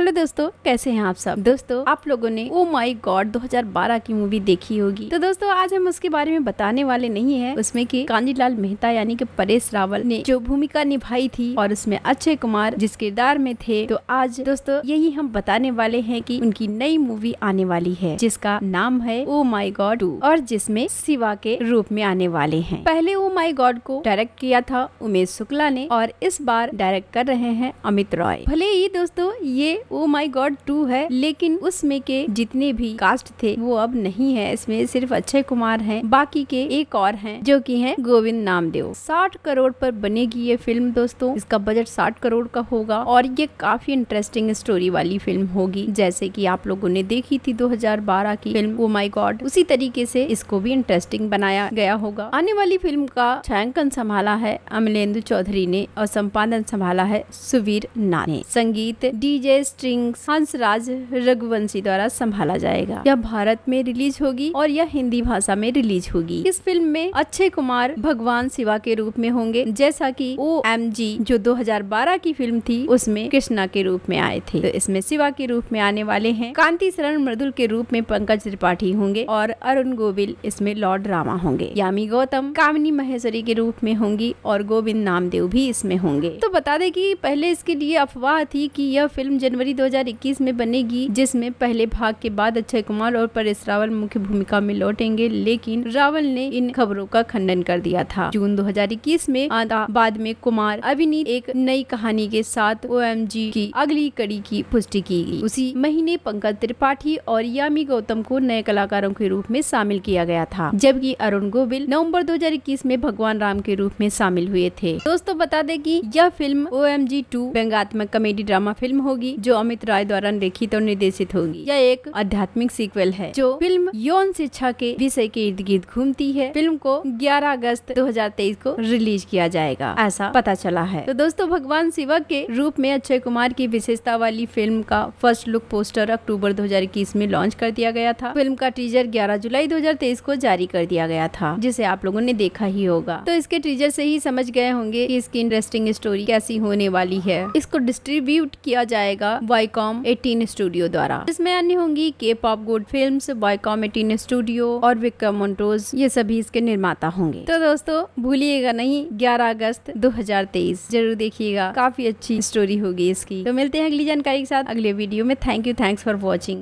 hello दोस्तों कैसे हैं आप सब दोस्तों आप लोगों ने ओ माई गॉड 2012 की मूवी देखी होगी तो दोस्तों आज हम उसके बारे में बताने वाले नहीं है उसमें कि कांजीलाल मेहता यानी कि परेश रावल ने जो भूमिका निभाई थी और उसमें अक्षय कुमार जिस किरदार में थे तो आज दोस्तों यही हम बताने वाले है की उनकी नई मूवी आने वाली है जिसका नाम है ओ माई गॉड टू और जिसमे शिवा के रूप में आने वाले है पहले ओ माई गॉड को डायरेक्ट किया था उमेश शुक्ला ने और इस बार डायरेक्ट कर रहे हैं अमित रॉय भले ही दोस्तों ये ओ माई गॉड टू है लेकिन उसमें के जितने भी कास्ट थे वो अब नहीं है इसमें सिर्फ अक्षय कुमार है बाकी के एक और है जो की है गोविंद नामदेव साठ करोड़ पर बनेगी ये फिल्म दोस्तों इसका बजट साठ करोड़ का होगा और ये काफी इंटरेस्टिंग स्टोरी वाली फिल्म होगी जैसे की आप लोगों ने देखी थी 2012 की फिल्म ओ माई गॉड उसी तरीके से इसको भी इंटरेस्टिंग बनाया गया होगा आने वाली फिल्म का छायांकन संभाला है अमलेंदु चौधरी ने और संपादन संभाला है सुवीर नाथ ने संगीत डीजे स्ट्रिंग्स हंसराज रघुवंशी द्वारा संभाला जाएगा यह भारत में रिलीज होगी और यह हिंदी भाषा में रिलीज होगी इस फिल्म में अक्षय कुमार भगवान शिवा के रूप में होंगे जैसा कि ओ एम जी जो 2012 की फिल्म थी उसमें कृष्णा के रूप में आए थे तो इसमें शिवा के रूप में आने वाले हैं कांति शरण मृदुल के रूप में पंकज त्रिपाठी होंगे और अरुण गोविल इसमें लॉर्ड रामा होंगे यामी गौतम कामिनी महेश्वरी के रूप में होंगी और गोविंद नामदेव भी इसमें होंगे तो बता दे की पहले इसके लिए अफवाह थी की यह फिल्म जनवरी जनवरी 2021 में बनेगी जिसमें पहले भाग के बाद अक्षय कुमार और परेश रावल मुख्य भूमिका में लौटेंगे लेकिन रावल ने इन खबरों का खंडन कर दिया था जून 2021 में आधा बाद में कुमार अभिनीत एक नई कहानी के साथ ओ की अगली कड़ी की पुष्टि की गई उसी महीने पंकज त्रिपाठी और यामी गौतम को नए कलाकारों के रूप में शामिल किया गया था जबकि अरुण गोविल नवम्बर दो में भगवान राम के रूप में शामिल हुए थे दोस्तों बता दें कि यह film O M G two व्यंगात्मक कॉमेडी ड्रामा फिल्म होगी जो जो अमित राय द्वारा लिखित और निर्देशित होगी यह एक आध्यात्मिक सीक्वल है जो फिल्म यौन शिक्षा के विषय के इर्द गिर्द घूमती है फिल्म को 11 अगस्त 2023 को रिलीज किया जाएगा ऐसा पता चला है तो दोस्तों भगवान शिवक के रूप में अक्षय कुमार की विशेषता वाली फिल्म का फर्स्ट लुक पोस्टर अक्टूबर 2021 में लॉन्च कर दिया गया था फिल्म का टीजर 11 जुलाई 2023 को जारी कर दिया गया था जिसे आप लोगों ने देखा ही होगा तो इसके टीजर से ही समझ गए होंगे कि इसकी इंटरेस्टिंग स्टोरी कैसी होने वाली है इसको डिस्ट्रीब्यूट किया जाएगा वाईकॉम एटीन स्टूडियो द्वारा इसमें अन्य होंगी के पॉप गुड फिल्म वाईकॉम एटीन स्टूडियो और विक्रम मोन्टोज ये सभी इसके निर्माता होंगे तो दोस्तों भूलिएगा नहीं ग्यारह अगस्त दो जरूर देखिएगा काफी अच्छी स्टोरी होगी इसकी तो मिलते हैं अगली जानकारी के साथ अगले वीडियो में thank you thanks for watching